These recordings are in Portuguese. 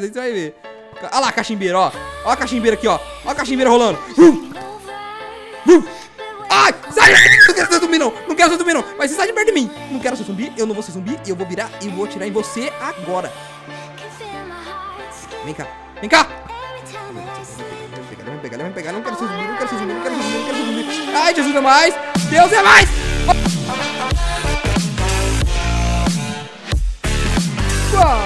Aí você vai ver. Olha lá a cachimbeira, ó. Olha a cachimbeira aqui, ó. Olha a cachimbeira rolando. Uh! Uh! Ai, sai! Não quero ser zumbi, não. Não quero ser zumbi, não. Mas você sai de perto de mim. Não quero ser zumbi, eu não vou ser zumbi. Eu vou virar e vou atirar em você agora. Vem cá. Vem cá. Pegar, pegar. Não quero ser zumbi, não quero ser zumbi, não quero ser zumbi, Ai, Jesus é mais. Deus é mais.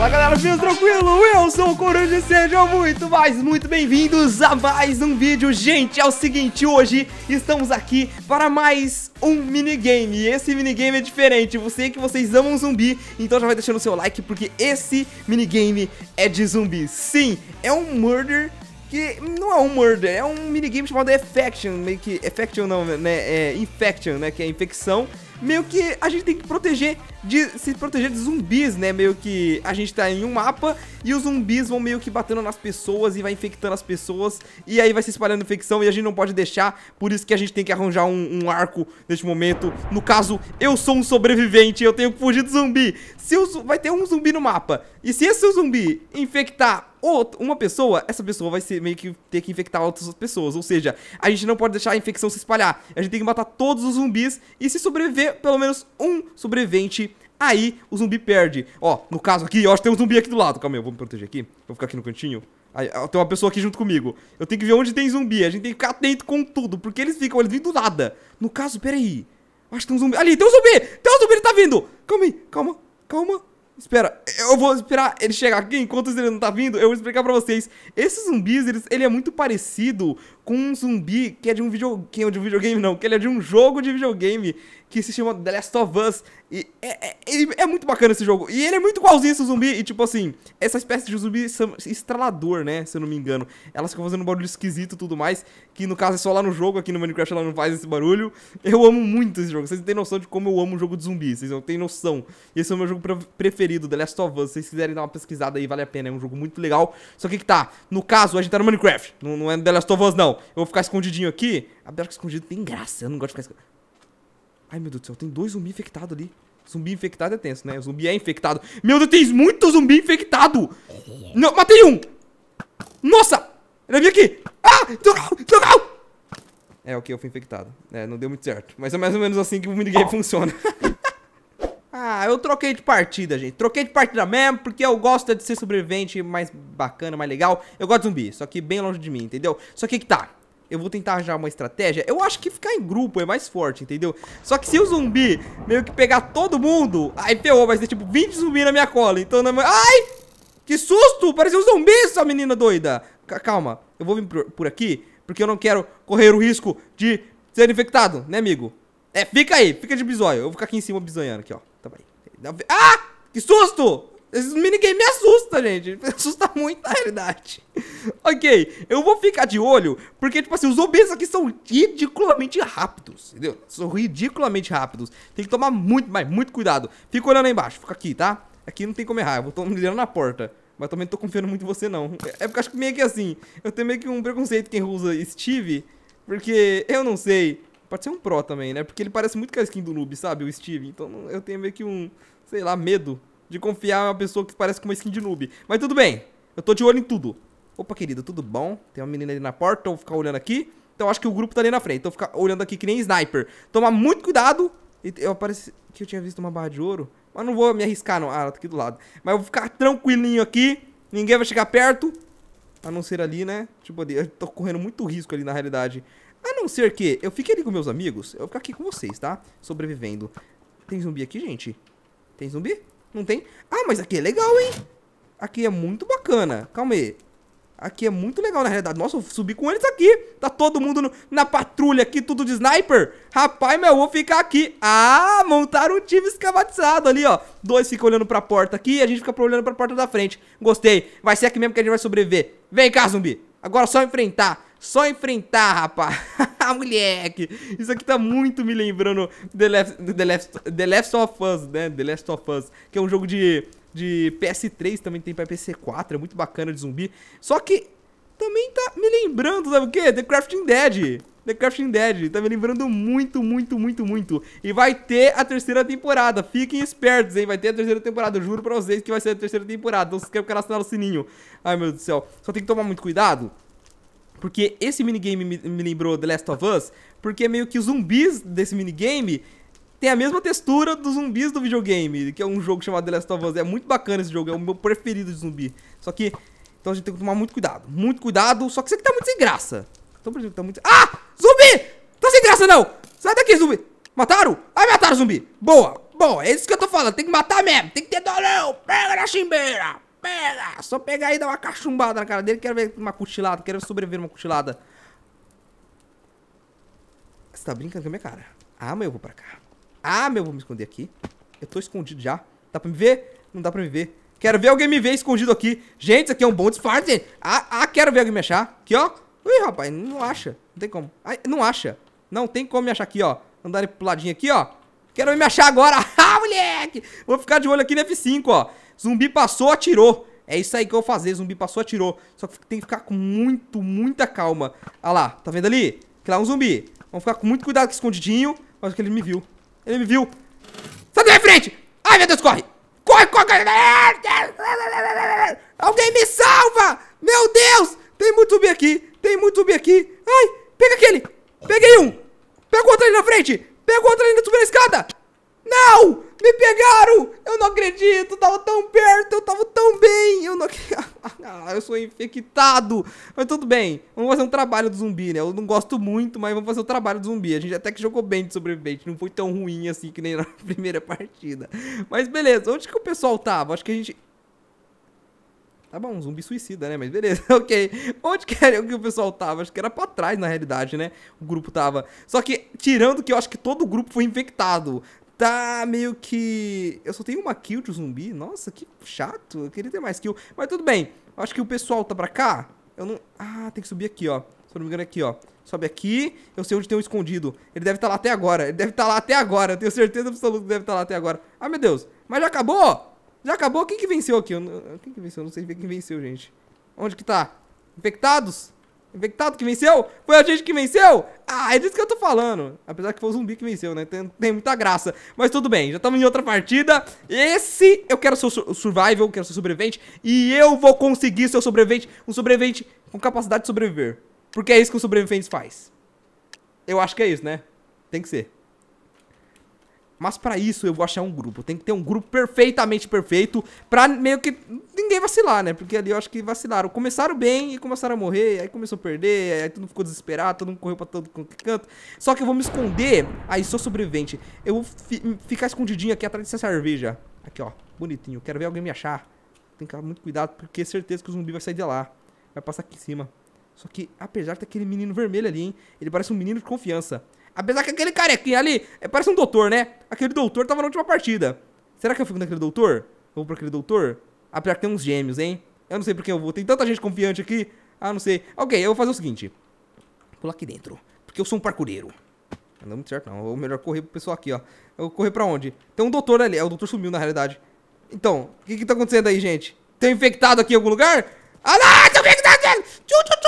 Fala galera, fios tranquilo, eu sou o Coruja sejam muito, mais muito bem-vindos a mais um vídeo Gente, é o seguinte, hoje estamos aqui para mais um minigame esse minigame é diferente, eu sei que vocês amam zumbi, então já vai deixando o seu like Porque esse minigame é de zumbi, sim, é um murder que não é um murder, é um minigame chamado Effection, meio que, Effection não, né, é Infection, né, que é infecção meio que a gente tem que proteger de se proteger de zumbis, né? Meio que a gente tá em um mapa e os zumbis vão meio que batendo nas pessoas e vai infectando as pessoas e aí vai se espalhando infecção e a gente não pode deixar, por isso que a gente tem que arranjar um, um arco neste momento. No caso, eu sou um sobrevivente, eu tenho que fugir do zumbi. Se o, vai ter um zumbi no mapa e se esse zumbi infectar outro, uma pessoa, essa pessoa vai ser meio que ter que infectar outras pessoas. Ou seja, a gente não pode deixar a infecção se espalhar. A gente tem que matar todos os zumbis e se sobreviver, pelo menos um sobrevivente aí o zumbi perde. Ó, no caso aqui, eu acho que tem um zumbi aqui do lado. Calma aí, eu vou me proteger aqui. Vou ficar aqui no cantinho. Aí, tem uma pessoa aqui junto comigo. Eu tenho que ver onde tem zumbi. A gente tem que ficar atento com tudo, porque eles ficam, eles vêm do nada. No caso, peraí. Acho que tem um zumbi. Ali, tem um zumbi! Tem um zumbi, ele tá vindo! Calma aí, calma, calma. Espera, eu vou esperar ele chegar aqui, enquanto ele não tá vindo, eu vou explicar pra vocês. Esses zumbis, eles, ele é muito parecido com um zumbi que é de um videogame, que é de um videogame não, que ele é de um jogo de videogame que se chama The Last of Us. E é, é, é muito bacana esse jogo. E ele é muito igualzinho esse zumbi. E tipo assim, essa espécie de zumbi estralador, né? Se eu não me engano. Elas ficam fazendo um barulho esquisito e tudo mais. Que no caso é só lá no jogo, aqui no Minecraft ela não faz esse barulho. Eu amo muito esse jogo. Vocês não têm noção de como eu amo o jogo de zumbi. Vocês não têm noção. Esse é o meu jogo preferido, The Last of Us. Se vocês quiserem dar uma pesquisada aí, vale a pena. É um jogo muito legal. Só que que tá, no caso, a gente tá no Minecraft. Não, não é The Last of Us, não eu vou ficar escondidinho aqui. A que escondido tem graça, eu não gosto de ficar escondido. Ai, meu Deus do céu, tem dois zumbi infectados ali. Zumbi infectado é tenso, né? O zumbi é infectado. Meu Deus, tem muito zumbi infectado! Não, matei um! Nossa! Ele veio é aqui! Ah! Drogal! Drogal! É, ok, eu fui infectado. É, não deu muito certo. Mas é mais ou menos assim que o minigame funciona. Ah, eu troquei de partida, gente. Troquei de partida mesmo, porque eu gosto de ser sobrevivente mais bacana, mais legal. Eu gosto de zumbi, só que bem longe de mim, entendeu? Só que que tá. Eu vou tentar já uma estratégia. Eu acho que ficar em grupo é mais forte, entendeu? Só que se o zumbi meio que pegar todo mundo, aí ferrou, vai ser tipo 20 zumbi na minha cola. Então, não é. ai! Que susto! Pareceu um zumbi essa menina doida. Calma, eu vou vir por aqui, porque eu não quero correr o risco de ser infectado, né, amigo? É, fica aí, fica de bisóio. Eu vou ficar aqui em cima bisonhando aqui, ó. Tá aí. Ah! Que susto! Esses minigames me assustam, gente. Me assusta muito na realidade. ok, eu vou ficar de olho, porque, tipo assim, os obesos aqui são ridiculamente rápidos, entendeu? São ridiculamente rápidos. Tem que tomar muito, mas muito cuidado. Fica olhando aí embaixo, fica aqui, tá? Aqui não tem como errar, eu vou tomar olhando na porta. Mas também não tô confiando muito em você, não. É, é porque acho que meio que assim, eu tenho meio que um preconceito quem usa Steve, porque eu não sei... Pode ser um Pro também, né? Porque ele parece muito com a skin do noob, sabe? O Steve. Então eu tenho meio que um, sei lá, medo de confiar em uma pessoa que parece com uma skin de noob. Mas tudo bem, eu tô de olho em tudo. Opa, querido, tudo bom? Tem uma menina ali na porta, eu vou ficar olhando aqui. Então acho que o grupo tá ali na frente. Então ficar olhando aqui que nem sniper. Tomar muito cuidado. Eu parece que eu tinha visto uma barra de ouro. Mas não vou me arriscar, não. Ah, ela tá aqui do lado. Mas eu vou ficar tranquilinho aqui. Ninguém vai chegar perto. A não ser ali, né? Tipo, eu tô correndo muito risco ali na realidade. A não ser que eu fique ali com meus amigos, eu vou ficar aqui com vocês, tá? Sobrevivendo. Tem zumbi aqui, gente? Tem zumbi? Não tem? Ah, mas aqui é legal, hein? Aqui é muito bacana. Calma aí. Aqui é muito legal, na realidade. Nossa, eu subi com eles aqui. Tá todo mundo no, na patrulha aqui, tudo de sniper. Rapaz, meu, eu vou ficar aqui. Ah, montaram um time escavatizado ali, ó. Dois ficam olhando pra porta aqui e a gente fica olhando pra porta da frente. Gostei. Vai ser aqui mesmo que a gente vai sobreviver. Vem cá, zumbi. Agora só enfrentar. Só enfrentar, rapaz. Ah, moleque. Isso aqui tá muito me lembrando The Last, The, Last, The Last of Us, né? The Last of Us. Que é um jogo de, de PS3, também tem pra pc 4 É muito bacana de zumbi. Só que também tá me lembrando, sabe o quê? The Crafting Dead. The Crafting Dead. Tá me lembrando muito, muito, muito, muito. E vai ter a terceira temporada. Fiquem espertos, hein? Vai ter a terceira temporada. Eu juro pra vocês que vai ser a terceira temporada. Então se inscreve no canal, o sininho. Ai, meu Deus do céu. Só tem que tomar muito cuidado. Porque esse minigame me, me lembrou The Last of Us. Porque meio que os zumbis desse minigame tem a mesma textura dos zumbis do videogame, que é um jogo chamado The Last of Us. É muito bacana esse jogo, é o meu preferido de zumbi. Só que, então a gente tem que tomar muito cuidado, muito cuidado, só que isso aqui tá muito sem graça. Tô perdido, tá muito... Ah! Zumbi! Tá sem graça, não! Sai daqui, zumbi! Mataram? Ai, mataram, zumbi! Boa! Bom, é isso que eu tô falando. Tem que matar mesmo. Tem que ter dor, Pega na chimbeira. Pega. Só pegar e dar uma cachumbada na cara dele. Quero ver uma cochilada. Quero sobreviver uma cochilada. Você tá brincando com a minha cara? Ah, meu, eu vou pra cá. Ah, meu, eu vou me esconder aqui. Eu tô escondido já. Dá pra me ver? Não dá pra me ver. Quero ver alguém me ver escondido aqui. Gente, isso aqui é um bom disfarce, Ah, ah, quero ver alguém me achar. Aqui, ó. Ui, rapaz, não acha. Não tem como. Ai, não acha. Não tem como me achar aqui, ó. Andarem pro ladinho aqui, ó. Quero me achar agora. ah, moleque! Vou ficar de olho aqui no F5, ó. Zumbi passou, atirou. É isso aí que eu vou fazer. Zumbi passou, atirou. Só que tem que ficar com muito, muita calma. Ah lá, tá vendo ali? Que lá é um zumbi. Vamos ficar com muito cuidado aqui escondidinho. Mas que ele me viu. Ele me viu. Sai da minha frente! Ai, meu Deus, corre! Corre, corre! corre. Alguém me salva! Meu Deus! Tem muito zumbi aqui. Tem muito zumbi aqui. Ai, pega aquele. Peguei um. Pega o outro ali na frente. Pega o outro ali subindo da escada. Não! Me pegaram! Eu não acredito! Eu tava tão perto, eu tava tão bem! Eu não ah, eu sou infectado! Mas tudo bem, vamos fazer um trabalho do zumbi, né? Eu não gosto muito, mas vamos fazer o um trabalho do zumbi. A gente até que jogou bem de sobrevivente, não foi tão ruim assim que nem na primeira partida. Mas beleza, onde que o pessoal tava? Acho que a gente Tá bom, um zumbi suicida, né? Mas beleza, ok. Onde que, era, que o pessoal tava? Acho que era pra trás, na realidade, né? O grupo tava. Só que, tirando que eu acho que todo o grupo foi infectado. Tá meio que... Eu só tenho uma kill de zumbi. Nossa, que chato. Eu queria ter mais kill. Mas tudo bem. Eu acho que o pessoal tá pra cá. Eu não... Ah, tem que subir aqui, ó. Se eu não me engano, é aqui, ó. Sobe aqui. Eu sei onde tem um escondido. Ele deve estar tá lá até agora. Ele deve estar tá lá até agora. Eu tenho certeza absoluta que deve estar tá lá até agora. Ah, meu Deus. Mas já acabou? Já acabou? Quem que venceu aqui? Não... Quem que venceu? Eu não sei ver quem venceu, gente. Onde que tá? Infectados? Infectado que venceu? Foi a gente que venceu? Ah, é disso que eu tô falando. Apesar que foi o zumbi que venceu, né? Tem, tem muita graça. Mas tudo bem, já estamos em outra partida. Esse eu quero ser o survival, eu quero ser sobrevivente. E eu vou conseguir ser o sobrevivente. Um sobrevivente com capacidade de sobreviver. Porque é isso que o sobrevivente faz. Eu acho que é isso, né? Tem que ser. Mas para isso eu vou achar um grupo. Tem que ter um grupo perfeitamente perfeito pra meio que ninguém vacilar, né? Porque ali eu acho que vacilaram. Começaram bem e começaram a morrer, aí começou a perder, aí todo mundo ficou desesperado, todo mundo correu pra todo canto. Só que eu vou me esconder. Aí sou sobrevivente. Eu vou fi ficar escondidinho aqui atrás dessa cerveja. Aqui, ó. Bonitinho. Quero ver alguém me achar. Tem que ter muito cuidado, porque certeza que o zumbi vai sair de lá. Vai passar aqui em cima. Só que, apesar de aquele menino vermelho ali, hein? Ele parece um menino de confiança. Apesar que aquele carequinha ali é, parece um doutor, né? Aquele doutor tava na última partida. Será que eu fico naquele doutor? Vou pra aquele doutor? Apesar ah, que tem uns gêmeos, hein? Eu não sei por que eu vou. Tem tanta gente confiante aqui. Ah, não sei. Ok, eu vou fazer o seguinte. vou Pular aqui dentro. Porque eu sou um parcureiro. Não deu muito certo, não. Ou melhor, correr pro pessoal aqui, ó. Eu vou correr pra onde? Tem um doutor ali. É, o doutor sumiu, na realidade. Então, o que que tá acontecendo aí, gente? Tem um infectado aqui em algum lugar? Ah, não! Tem um infectado! Tchu, tchu,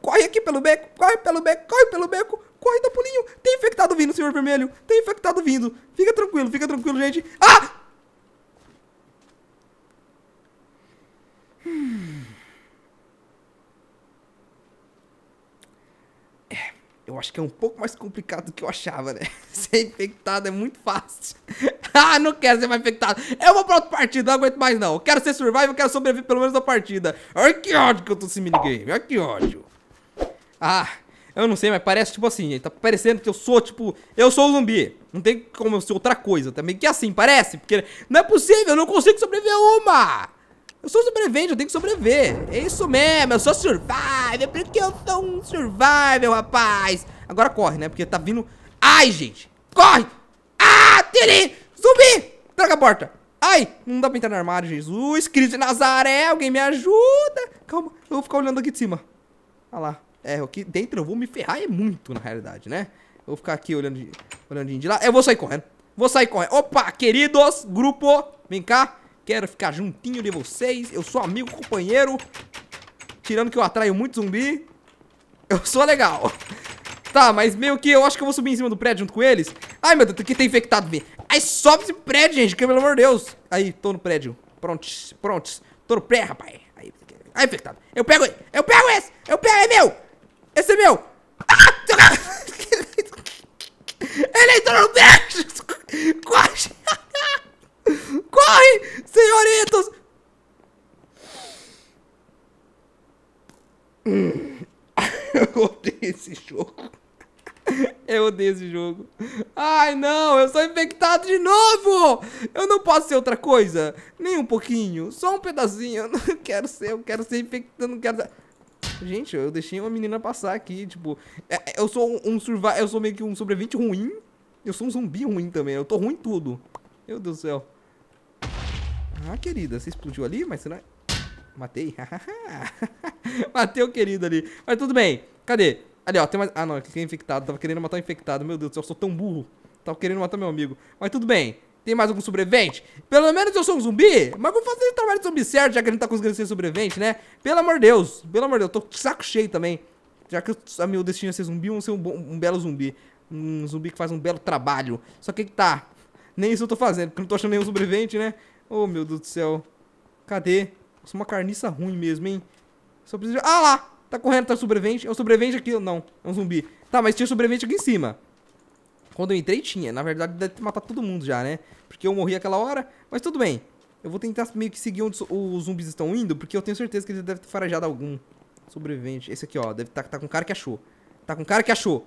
Corre aqui pelo beco. Corre pelo beco. Corre pelo beco. Corre, pulinho! Tem infectado vindo, Senhor Vermelho! Tem infectado vindo! Fica tranquilo, fica tranquilo, gente! Ah! Hum. É, eu acho que é um pouco mais complicado do que eu achava, né? Ser infectado é muito fácil. ah, não quero ser mais infectado. Eu vou pra outra partida, não aguento mais não. Eu quero ser survival, quero sobreviver pelo menos na partida. Ai, que ódio que eu tô sem minigame. Ai, que ódio. Ah... Eu não sei, mas parece tipo assim, tá parecendo que eu sou, tipo, eu sou o zumbi. Não tem como eu ser outra coisa também. Que é assim, parece, porque não é possível, eu não consigo sobreviver uma. Eu sou sobrevivente, eu tenho que sobreviver. É isso mesmo, eu sou survival, é por que eu sou um survival, rapaz. Agora corre, né, porque tá vindo... Ai, gente, corre! Ah, tirei! Zumbi! Traga a porta. Ai, não dá pra entrar no armário, Jesus Cristo de Nazaré, alguém me ajuda. Calma, eu vou ficar olhando aqui de cima. Olha lá. É, aqui dentro eu vou me ferrar é muito, na realidade, né? Eu vou ficar aqui olhando de, olhando de lá. Eu vou sair correndo. Vou sair correndo. Opa, queridos, grupo, vem cá. Quero ficar juntinho de vocês. Eu sou amigo, companheiro. Tirando que eu atraio muito zumbi. Eu sou legal. Tá, mas meio que eu acho que eu vou subir em cima do prédio junto com eles. Ai, meu Deus, que tem infectado me. Ai, sobe esse prédio, gente, que pelo amor de Deus. Aí, tô no prédio. Prontos, prontos. Tô no pré, rapaz. Aí, infectado. Eu pego, eu pego esse. Eu pego, é meu. Esse é meu! Ah! Ele entrou no teto! Corre! Corre, senhoritos! Eu odeio esse jogo. Eu odeio esse jogo. Ai, não, eu sou infectado de novo! Eu não posso ser outra coisa? Nem um pouquinho, só um pedacinho. Eu não quero ser, eu quero ser infectado, não quero ser... Gente, eu deixei uma menina passar aqui, tipo. É, é, eu sou um, survival. Eu sou meio que um sobrevivente ruim. Eu sou um zumbi ruim também. Eu tô ruim em tudo. Meu Deus do céu. Ah, querida, você explodiu ali, mas é... Matei? Matei o querido ali. Mas tudo bem. Cadê? Ali, ó, tem mais. Ah, não, aqui é infectado. Tava querendo matar o infectado. Meu Deus do céu, eu sou tão burro. Tava querendo matar meu amigo. Mas tudo bem. Tem mais algum sobrevivente? Pelo menos eu sou um zumbi, mas vou fazer o trabalho de zumbi certo, já que a gente tá conseguindo ser sobrevivente, né? Pelo amor de Deus, pelo amor de Deus, eu tô com saco cheio também. Já que o meu destino é ser zumbi, eu vou ser um, bom, um belo zumbi. Um zumbi que faz um belo trabalho. Só que tá, nem isso eu tô fazendo, porque eu não tô achando nenhum sobrevivente, né? Oh, meu Deus do céu. Cadê? Sou uma carniça ruim mesmo, hein? Só preciso... Ah lá! Tá correndo, tá sobrevivente. É um sobrevivente aqui. Não, é um zumbi. Tá, mas tinha sobrevivente aqui em cima. Quando eu entrei, tinha. Na verdade, deve ter matado todo mundo já, né? Porque eu morri aquela hora, mas tudo bem. Eu vou tentar meio que seguir onde os zumbis estão indo, porque eu tenho certeza que eles devem ter farejado algum sobrevivente. Esse aqui, ó, deve estar tá, tá com um cara que achou. Tá com um cara que achou.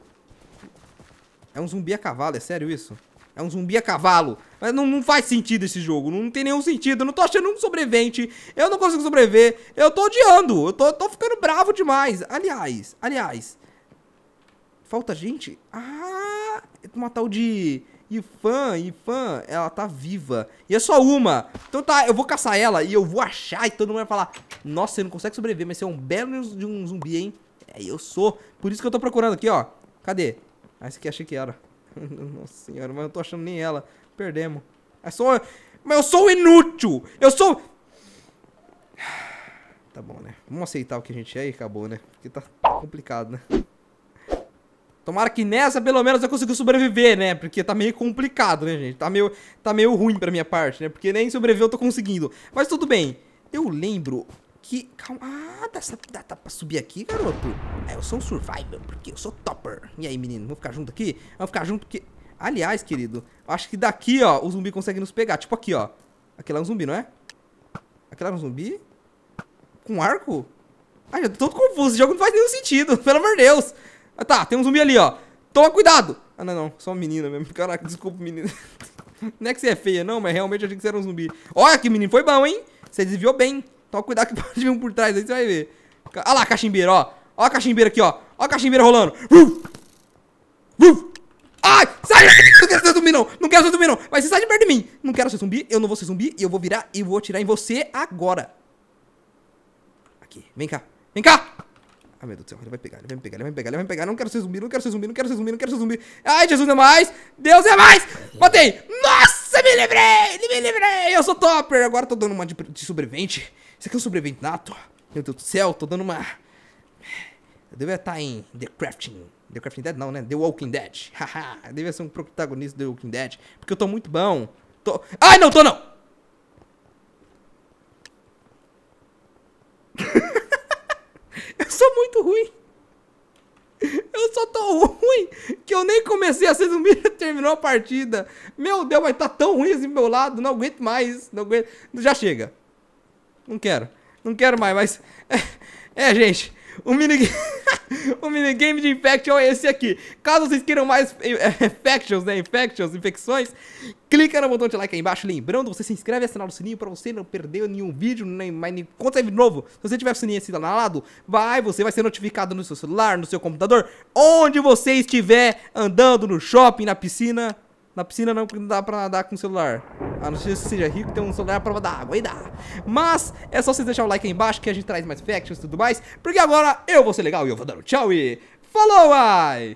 É um zumbi a cavalo, é sério isso? É um zumbi a cavalo. Mas não, não, faz sentido esse jogo. Não tem nenhum sentido. Eu não tô achando um sobrevivente. Eu não consigo sobreviver. Eu tô odiando. Eu tô, tô ficando bravo demais. Aliás, aliás. Falta gente? Ah, uma tal de Ifan, Ifan, ela tá viva. E é só uma. Então tá, eu vou caçar ela e eu vou achar e todo mundo vai falar Nossa, você não consegue sobreviver, mas você é um belo de um zumbi, hein? É, eu sou. Por isso que eu tô procurando aqui, ó. Cadê? Ah, esse aqui achei que era. Nossa senhora, mas eu não tô achando nem ela. Perdemos. É só... Mas eu sou inútil! Eu sou... Tá bom, né? Vamos aceitar o que a gente é e acabou, né? Porque tá complicado, né? Tomara que nessa, pelo menos, eu consiga sobreviver, né? Porque tá meio complicado, né, gente? Tá meio, tá meio ruim pra minha parte, né? Porque nem sobreviver eu tô conseguindo. Mas tudo bem. Eu lembro que... Calma. Ah, dá, dá, dá pra subir aqui, garoto? É, eu sou um survivor, porque eu sou topper. E aí, menino? Vamos ficar junto aqui? Vamos ficar junto porque... Aliás, querido, acho que daqui, ó, o zumbi consegue nos pegar. Tipo aqui, ó. Aquele lá é um zumbi, não é? Aquele lá é um zumbi? Com arco? Ai, eu tô todo confuso. Esse jogo não faz nenhum sentido. Pelo amor de Deus. Ah, tá, tem um zumbi ali, ó. Toma cuidado! Ah, não, não. Só uma menina mesmo. Caraca, desculpa, menina. não é que você é feia, não, mas realmente achei que você era um zumbi. Olha que menino, foi bom, hein? Você desviou bem. Toma cuidado que pode vir um por trás aí, você vai ver. Olha ah lá a cachimbeira, ó. Ó a cachimbeira aqui, ó. Ó a cachimbeira rolando. Uf! Uf! Ai, sai! Não quero ser zumbi, não! Não quero ser zumbi, não! Mas você sai de perto de mim! Não quero ser zumbi, eu não vou ser zumbi, e eu vou virar e vou atirar em você agora. Aqui, vem cá. Vem cá! Ai, ah, meu Deus do céu, ele vai pegar, ele vai me pegar, ele vai me pegar, ele vai me pegar. Não quero ser zumbi, não quero ser zumbi, não quero ser zumbi, não quero ser zumbi. Ai, Jesus é mais! Deus é mais! Matei! Nossa, me livrei! Me livrei! Eu sou topper! Agora tô dando uma de, de sobrevivente. Isso aqui é um sobrevivente nato. Meu Deus do céu, tô dando uma... Eu devia estar tá em The Crafting. The Crafting Dead não, né? The Walking Dead. Haha, devia ser um protagonista do The Walking Dead. Porque eu tô muito bom. Tô... Ai, não tô não! Mira, o terminou a partida. Meu Deus, mas tá tão ruim esse meu lado, não aguento mais, não aguento. Já chega. Não quero. Não quero mais, mas. É, é, gente um minigame... um minigame de Infection é esse aqui. Caso vocês queiram mais eh, eh, Infections, né? Infections, infecções, clica no botão de like aí embaixo. Lembrando, você se inscreve e assinar o sininho pra você não perder nenhum vídeo, nem, nem quando sair novo. Se você tiver o sininho assinado, vai, você vai ser notificado no seu celular, no seu computador, onde você estiver andando no shopping, na piscina, na piscina não, porque não dá pra nadar com o celular. A não ser que seja rico, tem um celular à prova água E dá. Mas é só vocês deixar o like aí embaixo que a gente traz mais factions e tudo mais. Porque agora eu vou ser legal e eu vou dar um tchau e... Falou, ai!